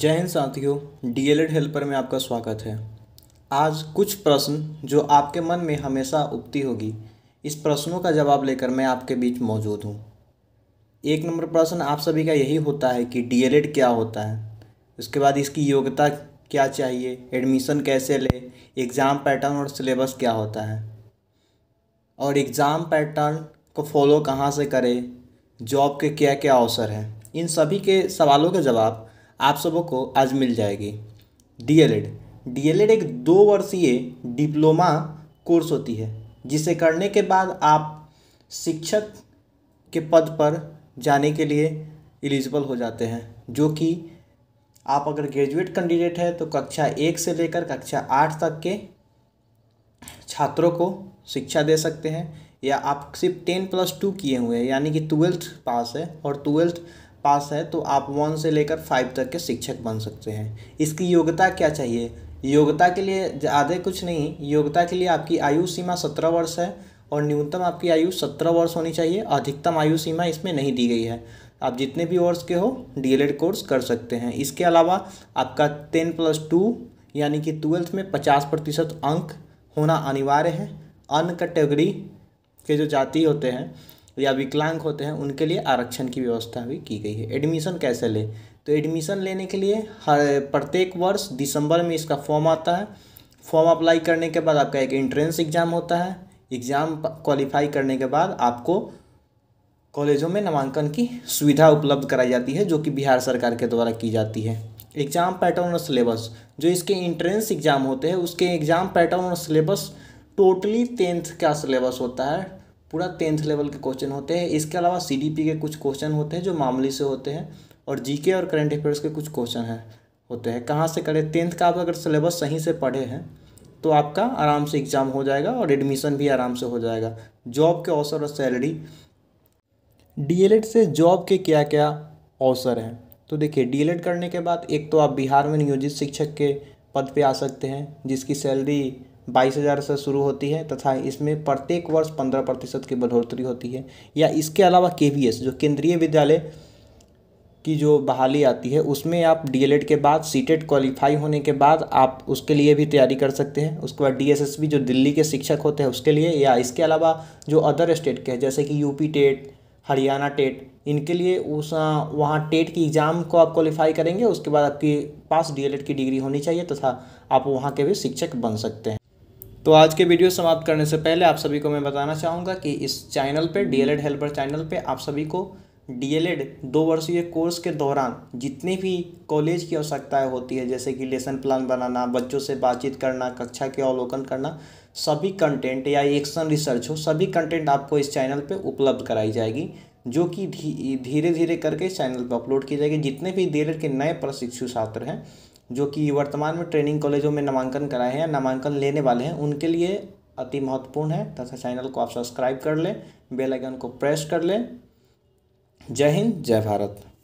जय हिंद साथियों DElEd helper में आपका स्वागत है आज कुछ प्रश्न जो आपके मन में हमेशा उगती होगी इस प्रश्नों का जवाब लेकर मैं आपके बीच मौजूद हूँ एक नंबर प्रश्न आप सभी का यही होता है कि डीएलएड क्या होता है उसके बाद इसकी योग्यता क्या चाहिए एडमिशन कैसे ले एग्ज़ाम पैटर्न और सिलेबस क्या होता है और एग्ज़ाम पैटर्न को फॉलो कहाँ से करें जॉब के क्या क्या अवसर हैं इन सभी के सवालों का जवाब आप सबों को आज मिल जाएगी डीएलएड डीएलएड एक दो वर्षीय डिप्लोमा कोर्स होती है जिसे करने के बाद आप शिक्षक के पद पर जाने के लिए एलिजिबल हो जाते हैं जो कि आप अगर ग्रेजुएट कैंडिडेट हैं तो कक्षा एक से लेकर कक्षा आठ तक के छात्रों को शिक्षा दे सकते हैं या आप सिर्फ टेन प्लस टू किए हुए हैं यानी कि ट्वेल्थ पास है और ट्वेल्थ पास है तो आप वन से लेकर फाइव तक के शिक्षक बन सकते हैं इसकी योग्यता क्या चाहिए योग्यता के लिए ज़्यादा कुछ नहीं योग्यता के लिए आपकी आयु सीमा सत्रह वर्ष है और न्यूनतम आपकी आयु सत्रह वर्ष होनी चाहिए अधिकतम आयु सीमा इसमें नहीं दी गई है आप जितने भी वर्ष के हो डीएलएड कोर्स कर सकते हैं इसके अलावा आपका टेन प्लस टू यानी कि ट्वेल्थ में पचास प्रतिशत अंक होना अनिवार्य है अन कैटेगरी के जो जाति होते हैं या विकलांग होते हैं उनके लिए आरक्षण की व्यवस्था भी की गई है एडमिशन कैसे ले तो एडमिशन लेने के लिए हर प्रत्येक वर्ष दिसंबर में इसका फॉर्म आता है फॉर्म अप्लाई करने के बाद आपका एक एंट्रेंस एग्ज़ाम होता है एग्ज़ाम क्वालिफाई करने के बाद आपको कॉलेजों में नामांकन की सुविधा उपलब्ध कराई जाती है जो कि बिहार सरकार के द्वारा की जाती है एग्ज़ाम पैटर्न और सिलेबस जो इसके इंट्रेंस एग्ज़ाम होते हैं उसके एग्ज़ाम पैटर्न और सिलेबस टोटली टेंथ का सिलेबस होता है पूरा टेंथ लेवल के क्वेश्चन होते हैं इसके अलावा सी के कुछ क्वेश्चन होते हैं जो मामूली से होते हैं और जी और करंट अफेयर्स के कुछ क्वेश्चन हैं होते हैं कहाँ से करें टेंथ का आप अगर सिलेबस सही से पढ़े हैं तो आपका आराम से एग्ज़ाम हो जाएगा और एडमिशन भी आराम से हो जाएगा जॉब के अवसर और सैलरी डीएलएड से जॉब के क्या क्या अवसर हैं तो देखिए डीएलएड करने के बाद एक तो आप बिहार में नियोजित शिक्षक के पद पे आ सकते हैं जिसकी सैलरी बाईस हज़ार से शुरू होती है तथा इसमें प्रत्येक वर्ष पंद्रह प्रतिशत की बढ़ोतरी होती है या इसके अलावा के जो केंद्रीय विद्यालय की जो बहाली आती है उसमें आप डी के बाद सीटेट क्वालिफाई e होने के बाद आप उसके लिए भी तैयारी कर सकते हैं उसके बाद डी जो दिल्ली के शिक्षक होते हैं उसके लिए या इसके अलावा जो अदर स्टेट के हैं जैसे कि यूपी टेट हरियाणा टेट इनके लिए उस वहाँ टेट e की एग्ज़ाम को आप क्वालिफाई करेंगे उसके बाद आपके पास डी की डिग्री होनी चाहिए तथा आप वहाँ के भी शिक्षक बन सकते हैं तो आज के वीडियो समाप्त करने से पहले आप सभी को मैं बताना चाहूँगा कि इस चैनल पर डी हेल्पर चैनल पर आप सभी को डी एड दो वर्षीय कोर्स के दौरान जितनी भी कॉलेज की आवश्यकताएं होती है जैसे कि लेसन प्लान बनाना बच्चों से बातचीत करना कक्षा के अवलोकन करना सभी कंटेंट या एक्शन रिसर्च हो सभी कंटेंट आपको इस चैनल पे उपलब्ध कराई जाएगी जो कि धीरे धीरे करके इस चैनल पर अपलोड की जाएगी जितने भी डी के नए प्रशिक्षु छात्र हैं जो कि वर्तमान में ट्रेनिंग कॉलेजों में नामांकन कराए हैं या नामांकन लेने वाले हैं उनके लिए अति महत्वपूर्ण है तथा चैनल को आप सब्सक्राइब कर लें बेल आइकन को प्रेस कर लें जय हिंद जय भारत